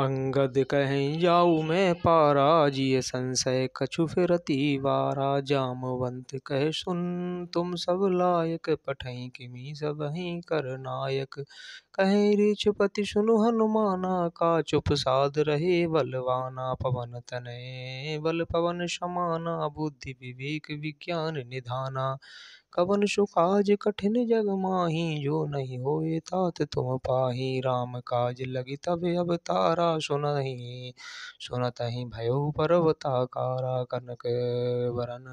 अंगद कहें जाऊ मैं पारा जिय संशय कछु फिरती वारा जामवंत कह सुन तुम सब लायक पठई किमी सब ही कर नायक कहें ऋषपति सुनु हनुमाना का चुप साध रहे बलवाना पवन तने बल पवन समाना बुद्धि विवेक विज्ञान निधाना कवन सुखाज कठिन जग माही जो नहीं होए तात तुम पाही राम काज लगी तब अब तारा सुनत ही भयो पर्वताकारा कनक वरन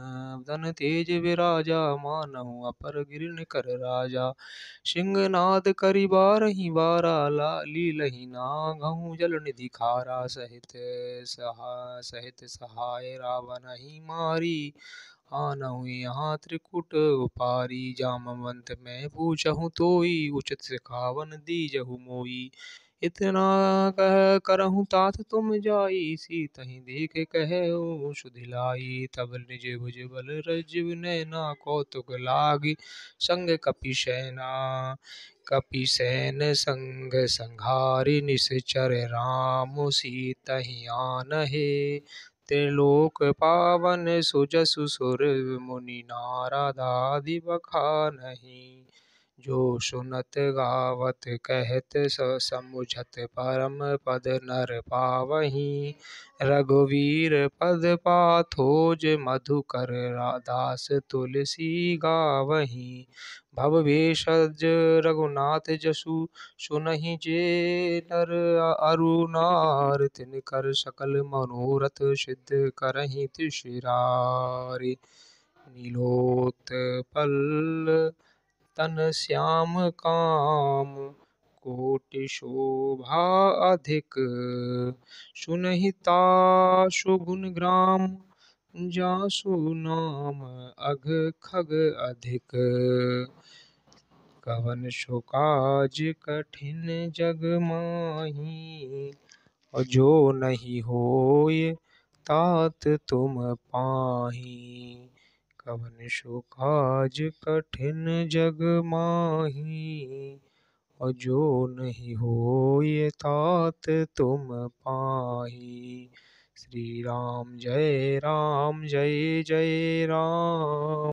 दन तेज विराजा मानहु अपर गिर कर राजा सिंहनाद करि बारही बारा लाली लही ना नागहु जल निधि खारा सहित सहा सहित सहाय रावण ही मारी आनहुँ यहाँ त्रिकुट उपारी जामवंत मैं पूछहूँ तोई उचित सिखावन दीजहु मोई इतना कह करहूँ तात तुम जाई सी तही देख कह सुधिलाई तब निज भुज बल रज नैना कौतुक लाग संग कपि सेना कपि सेन संग संहारी चर राम सी तही आन हे त्रिलोक पावन सुजसु सुर मुनि नारदादि आदि बखानहि जो सुनत गावत कहत समुझत परम पद नर पावही रघुवीर पद पाथोज मधुकर दास तुलसी गावही भवेश रघुनाथ जसु सुनहि जे नर तिन कर सकल मनोरथ सिद्ध करहि नीलोत पल तन श्याम काम कोटि शोभा अधिक सुनहिता सुगुण ग्राम जासु नाम अघ खग अधिक कवन शोकाज कठिन जग माही और जो नहीं होय तात तुम पाही कवन शो काज कठिन जग माही और जो नहीं हो ये तात तुम पाही श्री राम जय राम जय जय राम